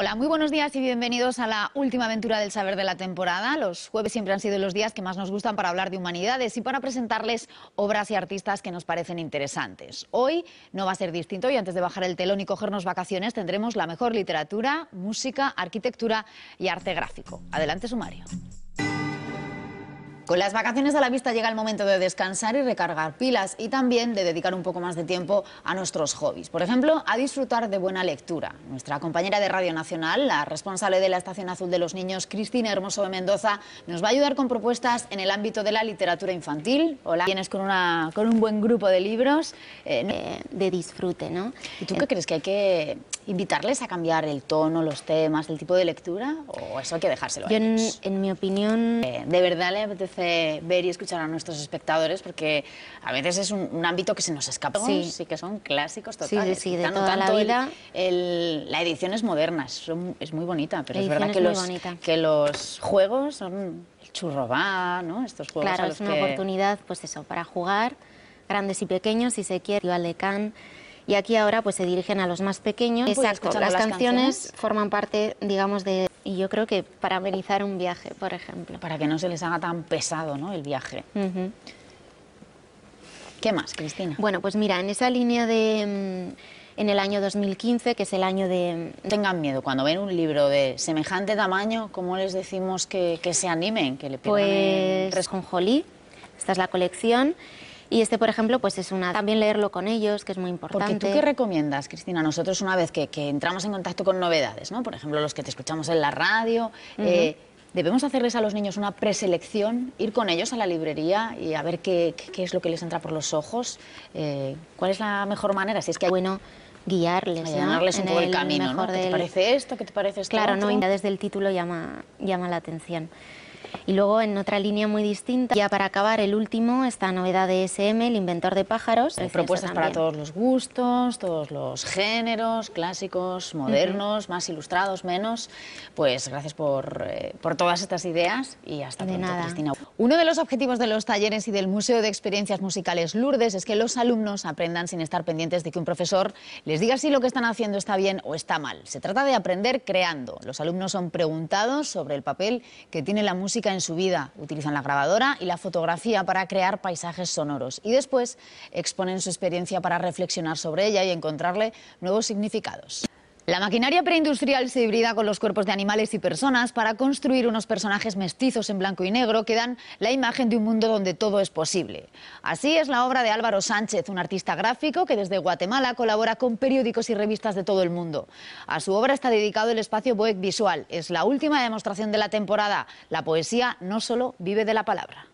Hola, muy buenos días y bienvenidos a la última aventura del saber de la temporada. Los jueves siempre han sido los días que más nos gustan para hablar de humanidades y para presentarles obras y artistas que nos parecen interesantes. Hoy no va a ser distinto y antes de bajar el telón y cogernos vacaciones tendremos la mejor literatura, música, arquitectura y arte gráfico. Adelante, sumario. Con las vacaciones a la vista llega el momento de descansar y recargar pilas y también de dedicar un poco más de tiempo a nuestros hobbies. Por ejemplo, a disfrutar de buena lectura. Nuestra compañera de Radio Nacional, la responsable de la Estación Azul de los Niños, Cristina Hermoso de Mendoza, nos va a ayudar con propuestas en el ámbito de la literatura infantil. Hola, tienes con, una, con un buen grupo de libros eh, de disfrute, ¿no? ¿Y tú qué crees que hay que invitarles a cambiar el tono, los temas, el tipo de lectura? ¿O eso hay que dejárselo Yo En, mi opinión... Eh, de verdad le apetece ver y escuchar a nuestros espectadores porque a veces es un, ámbito que se nos escapa. Sí. sí, que son clásicos totales. Sí, de tanto, toda la vida. la edición es moderna, es, muy bonita, pero es verdad que, los, que los juegos son el churrobá, ¿no? Estos juegos Claro, es una oportunidad, pues eso, para jugar, grandes y pequeños, si se quiere, al de y aquí ahora pues se dirigen a los más pequeños. Exacto, las, canciones, forman parte, digamos, de... Y yo creo que para amenizar un viaje, por ejemplo. Para que no se les haga tan pesado, ¿no?, el viaje. ¿Qué más, Cristina? Bueno, pues mira, en esa línea de... Mm, en el año 2015, que es el año de... Mm, Tengan miedo, cuando ven un libro de semejante tamaño, ¿cómo les decimos que, que se animen, que le pongan Pues el... esta es la colección. Y este, por ejemplo, pues es una... También leerlo con ellos, que es muy importante. Porque tú qué recomiendas, Cristina, nosotros una vez que, entramos en contacto con novedades, ¿no? Por ejemplo, los que te escuchamos en la radio... Eh, ¿Debemos hacerles a los niños una preselección, ir con ellos a la librería y a ver qué, qué, es lo que les entra por los ojos? Eh, ¿Cuál es la mejor manera? Si es que Bueno, guiarles, guiarles un en poco el, camino, ¿no? ¿Qué te parece esto? ¿Qué te parece esto? Claro, no no, desde el título llama, llama la atención. Y luego en otra línea muy distinta, ya para acabar, el último, esta novedad de SM, el inventor de pájaros. propuestas para todos los gustos, todos los géneros, clásicos, modernos, más ilustrados, menos. Pues gracias por, eh, por todas estas ideas y hasta de nada. Cristina. Uno de los objetivos de los talleres y del Museo de Experiencias Musicales Lourdes es que los alumnos aprendan sin estar pendientes de que un profesor les diga si lo que están haciendo está bien o está mal. Se trata de aprender creando. Los alumnos son preguntados sobre el papel que tiene la música música en su vida. Utilizan la grabadora y la fotografía para crear paisajes sonoros y después exponen su experiencia para reflexionar sobre ella y encontrarle nuevos significados. La maquinaria preindustrial se hibrida con los cuerpos de animales y personas para construir unos personajes mestizos en blanco y negro que dan la imagen de un mundo donde todo es posible. Así es la obra de Álvaro Sánchez, un artista gráfico que desde Guatemala colabora con periódicos y revistas de todo el mundo. A su obra está dedicado el espacio Boec Visual. Es la última demostración de la temporada. La poesía no solo vive de la palabra.